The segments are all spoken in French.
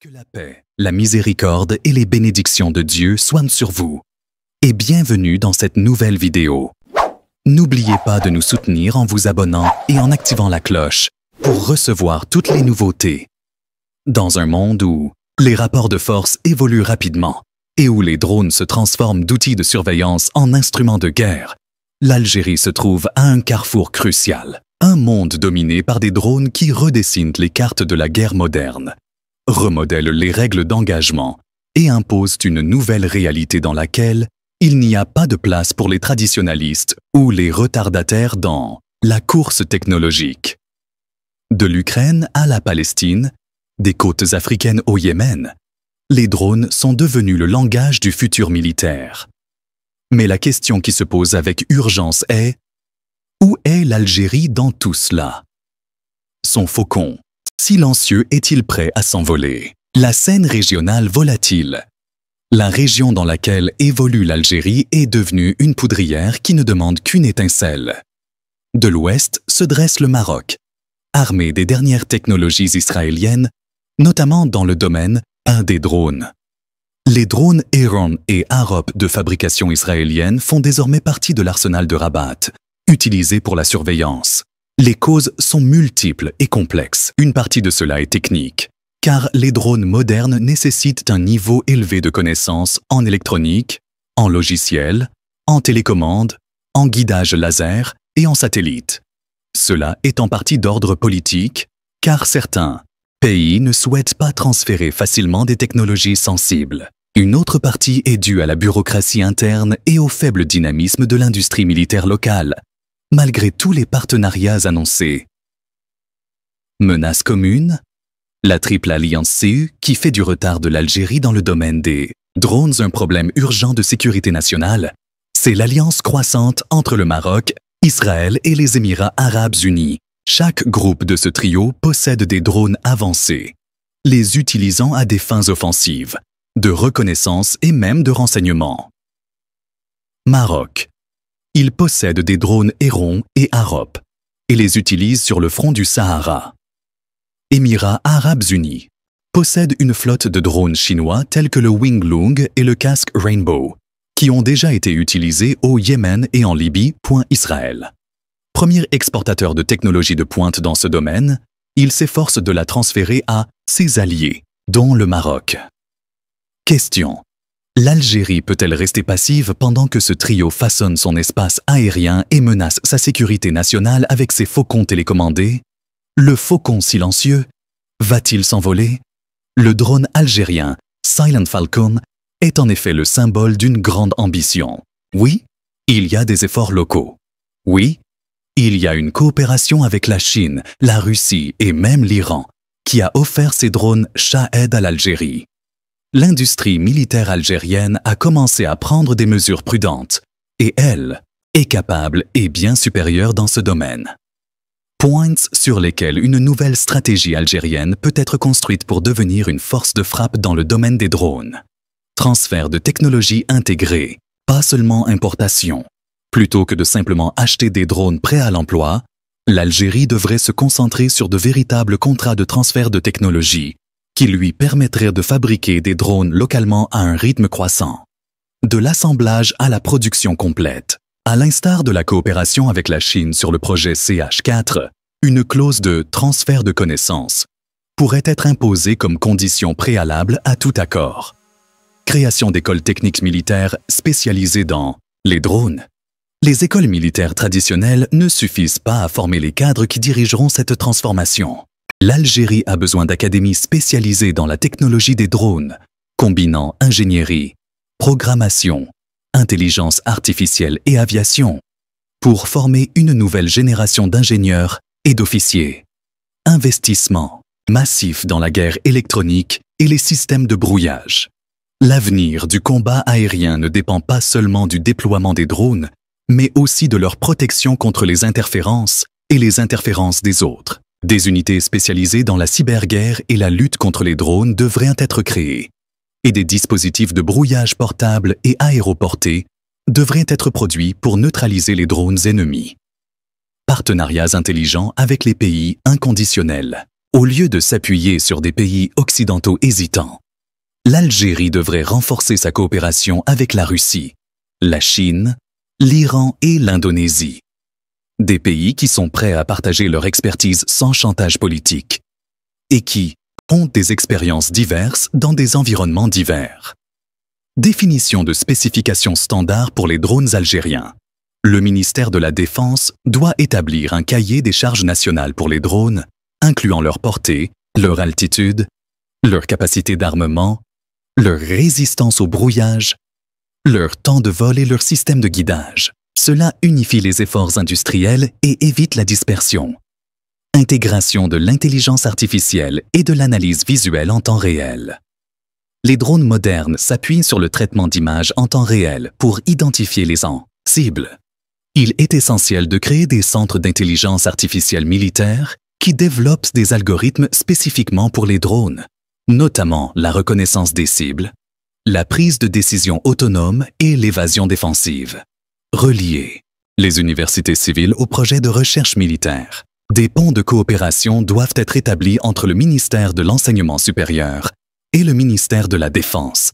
Que la paix, la miséricorde et les bénédictions de Dieu soient sur vous. Et bienvenue dans cette nouvelle vidéo. N'oubliez pas de nous soutenir en vous abonnant et en activant la cloche pour recevoir toutes les nouveautés. Dans un monde où les rapports de force évoluent rapidement et où les drones se transforment d'outils de surveillance en instruments de guerre, l'Algérie se trouve à un carrefour crucial. Un monde dominé par des drones qui redessinent les cartes de la guerre moderne remodèle les règles d'engagement et impose une nouvelle réalité dans laquelle il n'y a pas de place pour les traditionalistes ou les retardataires dans la course technologique. De l'Ukraine à la Palestine, des côtes africaines au Yémen, les drones sont devenus le langage du futur militaire. Mais la question qui se pose avec urgence est où est l'Algérie dans tout cela Son faucon, Silencieux est-il prêt à s'envoler La scène régionale volatile. La région dans laquelle évolue l'Algérie est devenue une poudrière qui ne demande qu'une étincelle. De l'ouest se dresse le Maroc, armé des dernières technologies israéliennes, notamment dans le domaine un des drones. Les drones Heron et Arop de fabrication israélienne font désormais partie de l'arsenal de Rabat, utilisé pour la surveillance. Les causes sont multiples et complexes. Une partie de cela est technique, car les drones modernes nécessitent un niveau élevé de connaissances en électronique, en logiciel, en télécommande, en guidage laser et en satellite. Cela est en partie d'ordre politique, car certains pays ne souhaitent pas transférer facilement des technologies sensibles. Une autre partie est due à la bureaucratie interne et au faible dynamisme de l'industrie militaire locale, malgré tous les partenariats annoncés. Menace commune, la triple alliance CU qui fait du retard de l'Algérie dans le domaine des drones un problème urgent de sécurité nationale, c'est l'alliance croissante entre le Maroc, Israël et les Émirats arabes unis. Chaque groupe de ce trio possède des drones avancés, les utilisant à des fins offensives, de reconnaissance et même de renseignement. Maroc. Il possède des drones Héron et AROP et les utilise sur le front du Sahara. Émirats arabes unis possède une flotte de drones chinois tels que le Wing Lung et le casque Rainbow, qui ont déjà été utilisés au Yémen et en Libye. Israël. Premier exportateur de technologies de pointe dans ce domaine, il s'efforce de la transférer à ses alliés, dont le Maroc. Question. L'Algérie peut-elle rester passive pendant que ce trio façonne son espace aérien et menace sa sécurité nationale avec ses faucons télécommandés Le faucon silencieux va-t-il s'envoler Le drone algérien Silent Falcon est en effet le symbole d'une grande ambition. Oui, il y a des efforts locaux. Oui, il y a une coopération avec la Chine, la Russie et même l'Iran qui a offert ses drones Shahed à l'Algérie l'industrie militaire algérienne a commencé à prendre des mesures prudentes, et elle est capable et bien supérieure dans ce domaine. Points sur lesquels une nouvelle stratégie algérienne peut être construite pour devenir une force de frappe dans le domaine des drones. Transfert de technologies intégrées, pas seulement importation. Plutôt que de simplement acheter des drones prêts à l'emploi, l'Algérie devrait se concentrer sur de véritables contrats de transfert de technologies qui lui permettrait de fabriquer des drones localement à un rythme croissant. De l'assemblage à la production complète. À l'instar de la coopération avec la Chine sur le projet CH4, une clause de transfert de connaissances pourrait être imposée comme condition préalable à tout accord. Création d'écoles techniques militaires spécialisées dans les drones. Les écoles militaires traditionnelles ne suffisent pas à former les cadres qui dirigeront cette transformation l'Algérie a besoin d'académies spécialisées dans la technologie des drones, combinant ingénierie, programmation, intelligence artificielle et aviation, pour former une nouvelle génération d'ingénieurs et d'officiers. Investissement massif dans la guerre électronique et les systèmes de brouillage. L'avenir du combat aérien ne dépend pas seulement du déploiement des drones, mais aussi de leur protection contre les interférences et les interférences des autres. Des unités spécialisées dans la cyberguerre et la lutte contre les drones devraient être créées, et des dispositifs de brouillage portable et aéroportés devraient être produits pour neutraliser les drones ennemis. Partenariats intelligents avec les pays inconditionnels. Au lieu de s'appuyer sur des pays occidentaux hésitants, l'Algérie devrait renforcer sa coopération avec la Russie, la Chine, l'Iran et l'Indonésie des pays qui sont prêts à partager leur expertise sans chantage politique et qui ont des expériences diverses dans des environnements divers. Définition de spécifications standards pour les drones algériens. Le ministère de la Défense doit établir un cahier des charges nationales pour les drones, incluant leur portée, leur altitude, leur capacité d'armement, leur résistance au brouillage, leur temps de vol et leur système de guidage. Cela unifie les efforts industriels et évite la dispersion. Intégration de l'intelligence artificielle et de l'analyse visuelle en temps réel. Les drones modernes s'appuient sur le traitement d'images en temps réel pour identifier les en cibles. Il est essentiel de créer des centres d'intelligence artificielle militaire qui développent des algorithmes spécifiquement pour les drones, notamment la reconnaissance des cibles, la prise de décision autonome et l'évasion défensive. Relier les universités civiles aux projets de recherche militaire. Des ponts de coopération doivent être établis entre le ministère de l'Enseignement supérieur et le ministère de la Défense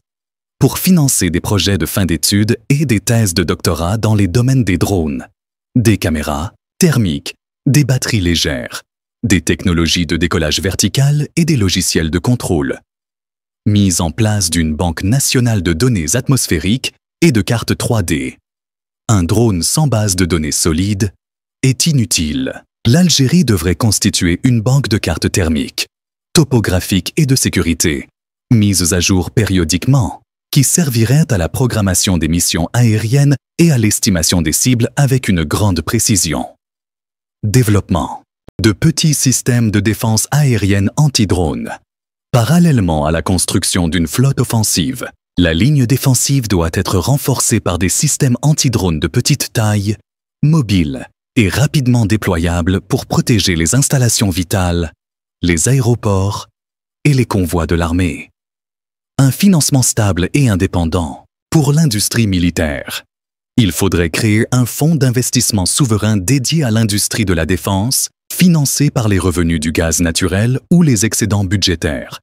pour financer des projets de fin d'études et des thèses de doctorat dans les domaines des drones, des caméras, thermiques, des batteries légères, des technologies de décollage vertical et des logiciels de contrôle. Mise en place d'une banque nationale de données atmosphériques et de cartes 3D un drone sans base de données solide est inutile. L'Algérie devrait constituer une banque de cartes thermiques, topographiques et de sécurité, mises à jour périodiquement, qui serviraient à la programmation des missions aériennes et à l'estimation des cibles avec une grande précision. Développement de petits systèmes de défense aérienne anti-drone, parallèlement à la construction d'une flotte offensive la ligne défensive doit être renforcée par des systèmes anti-drones de petite taille, mobiles et rapidement déployables pour protéger les installations vitales, les aéroports et les convois de l'armée. Un financement stable et indépendant pour l'industrie militaire. Il faudrait créer un fonds d'investissement souverain dédié à l'industrie de la défense, financé par les revenus du gaz naturel ou les excédents budgétaires,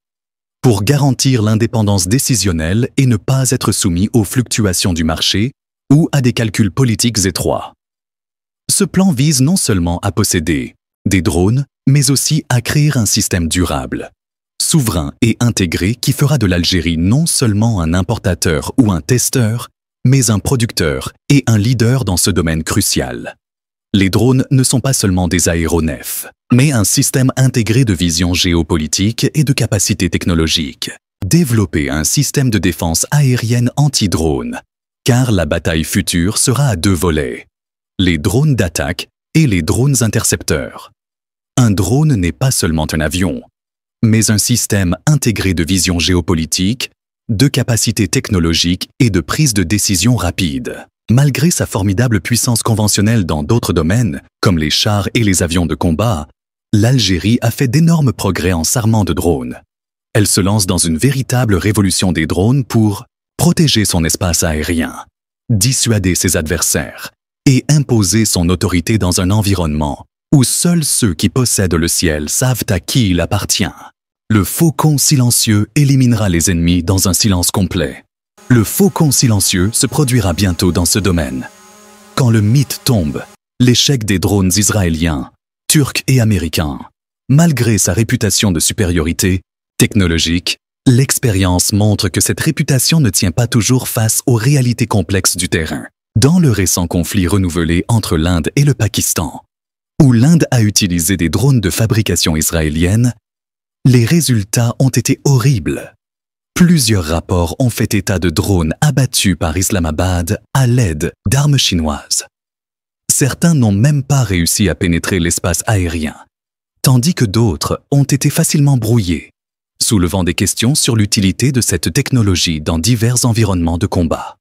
pour garantir l'indépendance décisionnelle et ne pas être soumis aux fluctuations du marché ou à des calculs politiques étroits. Ce plan vise non seulement à posséder des drones, mais aussi à créer un système durable, souverain et intégré qui fera de l'Algérie non seulement un importateur ou un testeur, mais un producteur et un leader dans ce domaine crucial. Les drones ne sont pas seulement des aéronefs, mais un système intégré de vision géopolitique et de capacités technologiques. Développer un système de défense aérienne anti-drone, car la bataille future sera à deux volets. Les drones d'attaque et les drones intercepteurs. Un drone n'est pas seulement un avion, mais un système intégré de vision géopolitique, de capacités technologiques et de prise de décision rapide. Malgré sa formidable puissance conventionnelle dans d'autres domaines, comme les chars et les avions de combat, l'Algérie a fait d'énormes progrès en s'armant de drones. Elle se lance dans une véritable révolution des drones pour protéger son espace aérien, dissuader ses adversaires et imposer son autorité dans un environnement où seuls ceux qui possèdent le ciel savent à qui il appartient. Le faucon silencieux éliminera les ennemis dans un silence complet. Le faucon silencieux se produira bientôt dans ce domaine. Quand le mythe tombe, l'échec des drones israéliens, turcs et américains, malgré sa réputation de supériorité technologique, l'expérience montre que cette réputation ne tient pas toujours face aux réalités complexes du terrain. Dans le récent conflit renouvelé entre l'Inde et le Pakistan, où l'Inde a utilisé des drones de fabrication israélienne, les résultats ont été horribles. Plusieurs rapports ont fait état de drones abattus par Islamabad à l'aide d'armes chinoises. Certains n'ont même pas réussi à pénétrer l'espace aérien, tandis que d'autres ont été facilement brouillés, soulevant des questions sur l'utilité de cette technologie dans divers environnements de combat.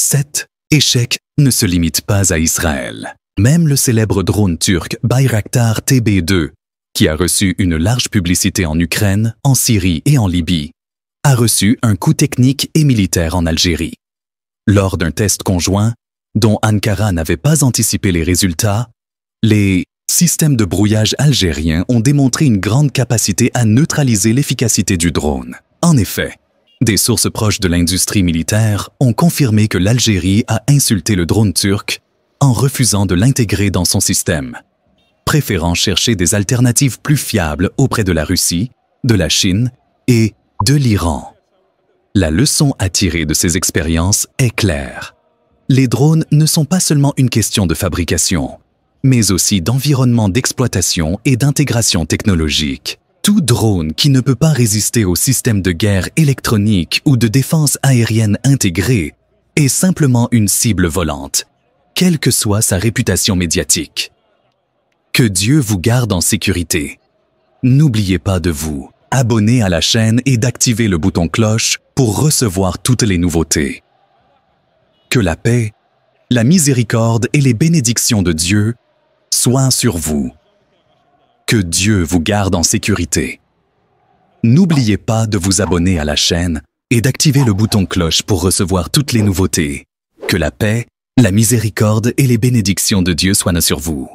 7. Échec ne se limite pas à Israël. Même le célèbre drone turc Bayraktar TB2 qui a reçu une large publicité en Ukraine, en Syrie et en Libye, a reçu un coup technique et militaire en Algérie. Lors d'un test conjoint, dont Ankara n'avait pas anticipé les résultats, les systèmes de brouillage algériens ont démontré une grande capacité à neutraliser l'efficacité du drone. En effet, des sources proches de l'industrie militaire ont confirmé que l'Algérie a insulté le drone turc en refusant de l'intégrer dans son système, préférant chercher des alternatives plus fiables auprès de la Russie, de la Chine et de l'Iran. La leçon à tirer de ces expériences est claire. Les drones ne sont pas seulement une question de fabrication, mais aussi d'environnement d'exploitation et d'intégration technologique. Tout drone qui ne peut pas résister au système de guerre électronique ou de défense aérienne intégrée est simplement une cible volante, quelle que soit sa réputation médiatique. Que Dieu vous garde en sécurité. N'oubliez pas de vous abonner à la chaîne et d'activer le bouton cloche pour recevoir toutes les nouveautés. Que la paix, la miséricorde et les bénédictions de Dieu soient sur vous. Que Dieu vous garde en sécurité. N'oubliez pas de vous abonner à la chaîne et d'activer le bouton cloche pour recevoir toutes les nouveautés. Que la paix, la miséricorde et les bénédictions de Dieu soient sur vous.